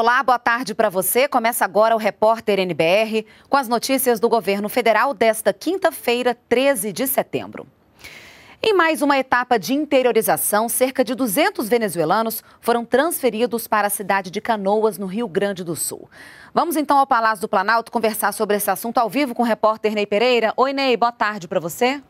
Olá, boa tarde para você. Começa agora o repórter NBR com as notícias do governo federal desta quinta-feira, 13 de setembro. Em mais uma etapa de interiorização, cerca de 200 venezuelanos foram transferidos para a cidade de Canoas, no Rio Grande do Sul. Vamos então ao Palácio do Planalto conversar sobre esse assunto ao vivo com o repórter Ney Pereira. Oi, Ney, boa tarde para você.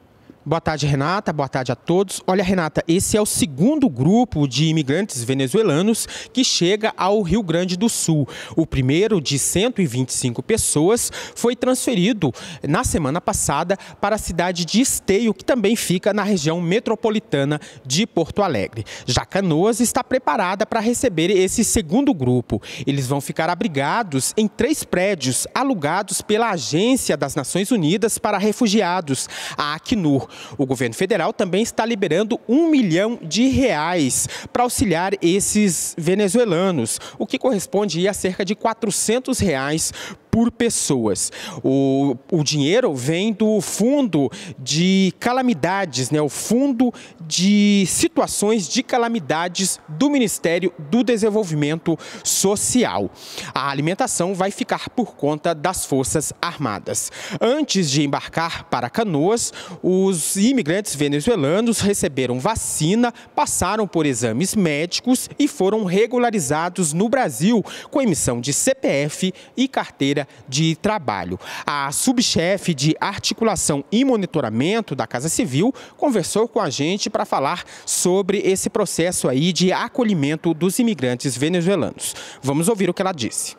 Boa tarde, Renata. Boa tarde a todos. Olha, Renata, esse é o segundo grupo de imigrantes venezuelanos que chega ao Rio Grande do Sul. O primeiro, de 125 pessoas, foi transferido na semana passada para a cidade de Esteio, que também fica na região metropolitana de Porto Alegre. Já Canoas está preparada para receber esse segundo grupo. Eles vão ficar abrigados em três prédios alugados pela Agência das Nações Unidas para Refugiados, a Acnur. O governo federal também está liberando um milhão de reais para auxiliar esses venezuelanos, o que corresponde a cerca de 400 reais por pessoas. O, o dinheiro vem do fundo de calamidades, né? o fundo de situações de calamidades do Ministério do Desenvolvimento Social. A alimentação vai ficar por conta das Forças Armadas. Antes de embarcar para Canoas, os imigrantes venezuelanos receberam vacina, passaram por exames médicos e foram regularizados no Brasil com emissão de CPF e carteira de trabalho. A subchefe de articulação e monitoramento da Casa Civil conversou com a gente para falar sobre esse processo aí de acolhimento dos imigrantes venezuelanos. Vamos ouvir o que ela disse.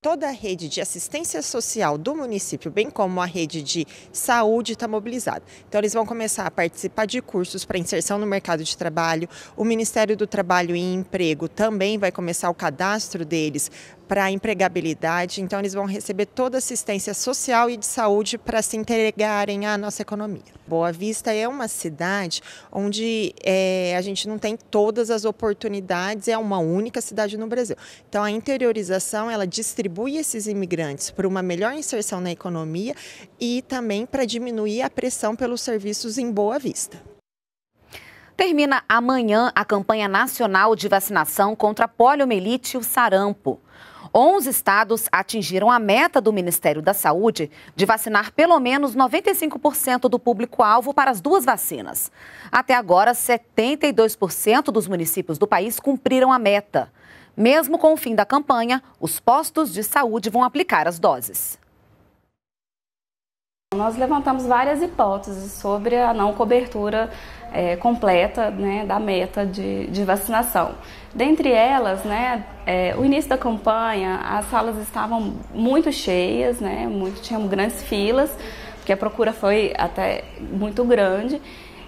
Toda a rede de assistência social do município, bem como a rede de saúde, está mobilizada. Então, eles vão começar a participar de cursos para inserção no mercado de trabalho. O Ministério do Trabalho e Emprego também vai começar o cadastro deles para a empregabilidade. Então, eles vão receber toda assistência social e de saúde para se entregarem à nossa economia. Boa Vista é uma cidade onde é, a gente não tem todas as oportunidades, é uma única cidade no Brasil. Então, a interiorização ela distribui esses imigrantes para uma melhor inserção na economia e também para diminuir a pressão pelos serviços em Boa Vista. Termina amanhã a campanha nacional de vacinação contra a poliomielite e o sarampo. 11 estados atingiram a meta do Ministério da Saúde de vacinar pelo menos 95% do público-alvo para as duas vacinas. Até agora, 72% dos municípios do país cumpriram a meta. Mesmo com o fim da campanha, os postos de saúde vão aplicar as doses. Nós levantamos várias hipóteses sobre a não cobertura é, completa né, da meta de, de, vacinação. Dentre elas, né, é, o início da campanha, as salas estavam muito cheias, né, muito, tinham grandes filas, porque a procura foi até muito grande,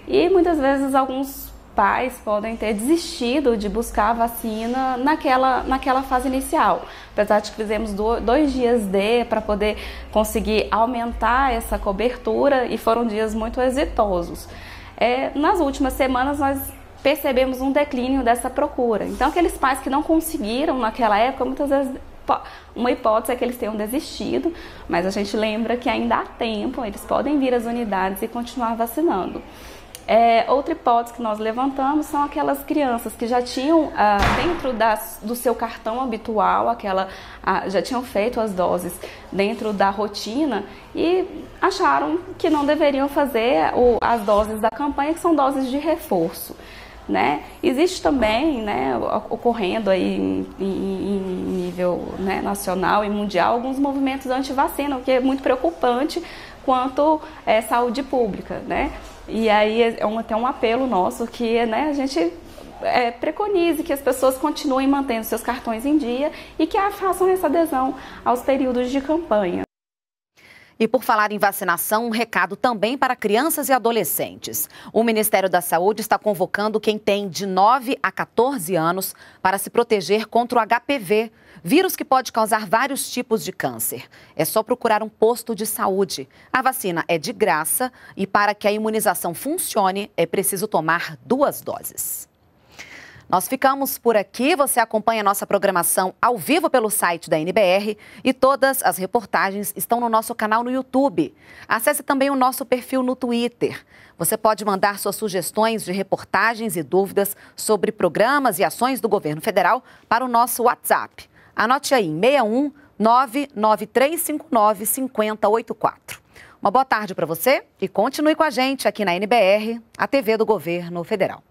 e muitas vezes alguns pais podem ter desistido de buscar a vacina naquela, naquela fase inicial. Apesar de que fizemos dois dias D para poder conseguir aumentar essa cobertura e foram dias muito exitosos é, nas últimas semanas nós percebemos um declínio dessa procura. Então, aqueles pais que não conseguiram naquela época, muitas vezes uma hipótese é que eles tenham desistido, mas a gente lembra que ainda há tempo, eles podem vir às unidades e continuar vacinando. É, outra hipótese que nós levantamos são aquelas crianças que já tinham ah, dentro das, do seu cartão habitual, aquela ah, já tinham feito as doses dentro da rotina e acharam que não deveriam fazer o, as doses da campanha, que são doses de reforço. Né? Existe também, né, ocorrendo aí em, em, nível né, nacional e mundial, alguns movimentos anti-vacina, o que é muito preocupante quanto à eh, é, saúde pública, né? E aí é, é um, até um apelo nosso que né, a gente é, preconize que as pessoas continuem mantendo seus cartões em dia e que façam essa adesão aos períodos de campanha. E por falar em vacinação, um recado também para crianças e adolescentes. O Ministério da Saúde está convocando quem tem de 9 a 14 anos para se proteger contra o HPV, vírus que pode causar vários tipos de câncer. É só procurar um posto de saúde. A vacina é de graça e para que a imunização funcione, é preciso tomar duas doses. Nós ficamos por aqui. Você acompanha nossa programação ao vivo pelo site da NBR e todas as reportagens estão no nosso canal no YouTube. Acesse também o nosso perfil no Twitter. Você pode mandar suas sugestões de reportagens e dúvidas sobre programas e ações do governo federal para o nosso WhatsApp. Anote aí, 61 99359 5084. Uma boa tarde para você e continue com a gente aqui na NBR, a TV do Governo Federal.